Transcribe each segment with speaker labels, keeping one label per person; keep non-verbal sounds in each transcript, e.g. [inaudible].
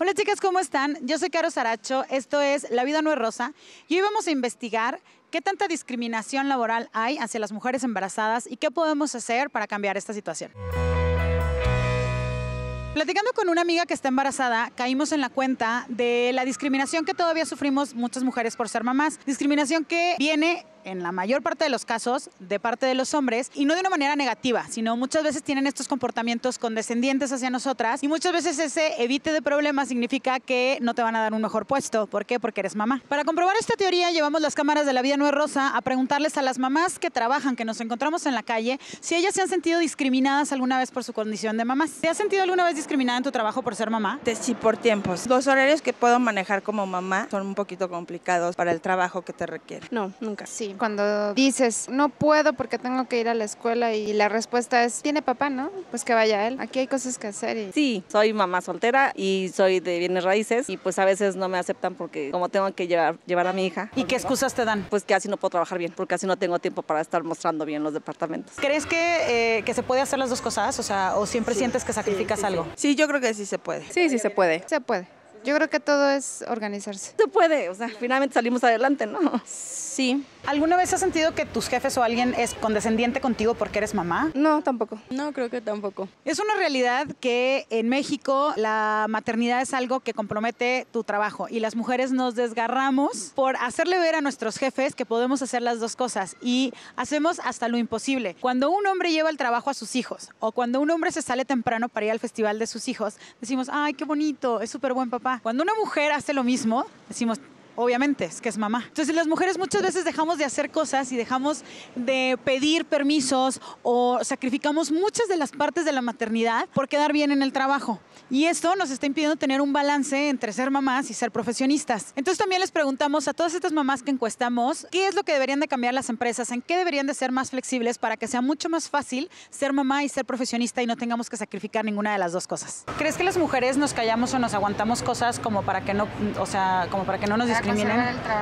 Speaker 1: Hola chicas, ¿cómo están? Yo soy Caro Saracho, esto es La vida no es rosa y hoy vamos a investigar qué tanta discriminación laboral hay hacia las mujeres embarazadas y qué podemos hacer para cambiar esta situación. Platicando con una amiga que está embarazada, caímos en la cuenta de la discriminación que todavía sufrimos muchas mujeres por ser mamás. Discriminación que viene en la mayor parte de los casos, de parte de los hombres, y no de una manera negativa, sino muchas veces tienen estos comportamientos condescendientes hacia nosotras, y muchas veces ese evite de problemas significa que no te van a dar un mejor puesto. ¿Por qué? Porque eres mamá. Para comprobar esta teoría, llevamos las cámaras de La Vida nueva Rosa a preguntarles a las mamás que trabajan, que nos encontramos en la calle, si ellas se han sentido discriminadas alguna vez por su condición de mamás. ¿Te has sentido alguna vez discriminada en tu trabajo por ser mamá? Sí, por tiempos. Los horarios que puedo manejar como mamá son un poquito complicados para el trabajo que te requiere. No, nunca. Sí, cuando dices, no puedo porque tengo que ir a la escuela y la respuesta es, tiene papá, ¿no? Pues que vaya él. Aquí hay cosas que hacer. Y... Sí, soy mamá soltera y soy de bienes raíces y pues a veces no me aceptan porque como tengo que llevar, llevar a mi hija. ¿Y qué excusas te dan? Pues que así no puedo trabajar bien, porque así no tengo tiempo para estar mostrando bien los departamentos. ¿Crees que, eh, se puede hacer las dos cosas? O sea, ¿o siempre sientes que sacrificas algo? Sí, yo creo que sí se puede. Sí, sí se puede. Se puede. Yo creo que todo es organizarse. Se puede, o sea, finalmente salimos adelante, ¿no? Sí. ¿Alguna vez has sentido que tus jefes o alguien es condescendiente contigo porque eres mamá? No, tampoco. No, creo que tampoco. Es una realidad que en México la maternidad es algo que compromete tu trabajo y las mujeres nos desgarramos por hacerle ver a nuestros jefes que podemos hacer las dos cosas y hacemos hasta lo imposible. Cuando un hombre lleva el trabajo a sus hijos o cuando un hombre se sale temprano para ir al festival de sus hijos, decimos, ay, qué bonito, es súper buen papá. Cuando una mujer hace lo mismo, decimos, obviamente, es que es mamá. Entonces las mujeres muchas veces dejamos de hacer cosas y dejamos de pedir permisos o sacrificamos muchas de las partes de la maternidad por quedar bien en el trabajo. Y esto nos está impidiendo tener un balance entre ser mamás y ser profesionistas. Entonces también les preguntamos a todas estas mamás que encuestamos, ¿qué es lo que deberían de cambiar las empresas? ¿En qué deberían de ser más flexibles para que sea mucho más fácil ser mamá y ser profesionista y no tengamos que sacrificar ninguna de las dos cosas? ¿Crees que las mujeres nos callamos o nos aguantamos cosas como para que no, o sea, como para que no nos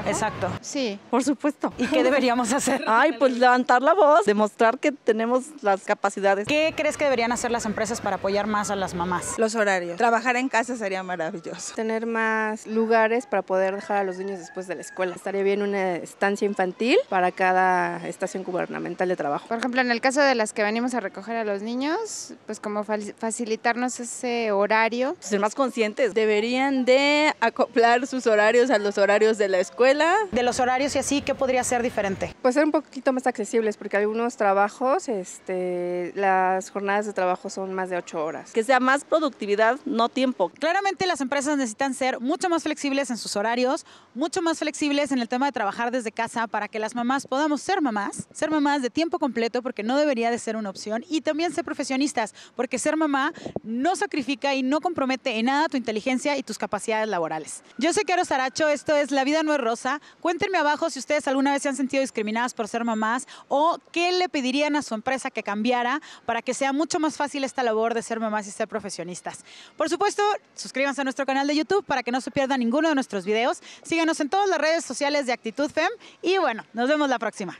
Speaker 1: Exacto. Sí, por supuesto.
Speaker 2: ¿Y qué [laughs] deberíamos
Speaker 1: hacer? Ay, pues levantar la voz, demostrar que tenemos las capacidades. ¿Qué crees que deberían hacer las empresas para apoyar más a las mamás? Los horarios. Trabajar en casa sería maravilloso. Tener más lugares para poder dejar a los niños después de la escuela. Estaría bien una estancia infantil para cada estación gubernamental de trabajo. Por ejemplo, en el caso de las que venimos a recoger a los niños, pues como facilitarnos ese horario. Ser más conscientes. Deberían de acoplar sus horarios a los horarios de la escuela. De los horarios y así, ¿qué podría ser diferente? Pues ser un poquito más accesibles, porque algunos trabajos, este, las jornadas de trabajo son más de ocho horas. Que sea más productividad, no tiempo. Claramente las empresas necesitan ser mucho más flexibles en sus horarios, mucho más flexibles en el tema de trabajar desde casa para que las mamás podamos ser mamás, ser mamás de tiempo completo, porque no debería de ser una opción, y también ser profesionistas, porque ser mamá no sacrifica y no compromete en nada tu inteligencia y tus capacidades laborales. Yo soy Caro Saracho, esto es la vida no es rosa. Cuéntenme abajo si ustedes alguna vez se han sentido discriminadas por ser mamás o qué le pedirían a su empresa que cambiara para que sea mucho más fácil esta labor de ser mamás y ser profesionistas. Por supuesto, suscríbanse a nuestro canal de YouTube para que no se pierda ninguno de nuestros videos. Síganos en todas las redes sociales de Actitud FEM y bueno, nos vemos la próxima.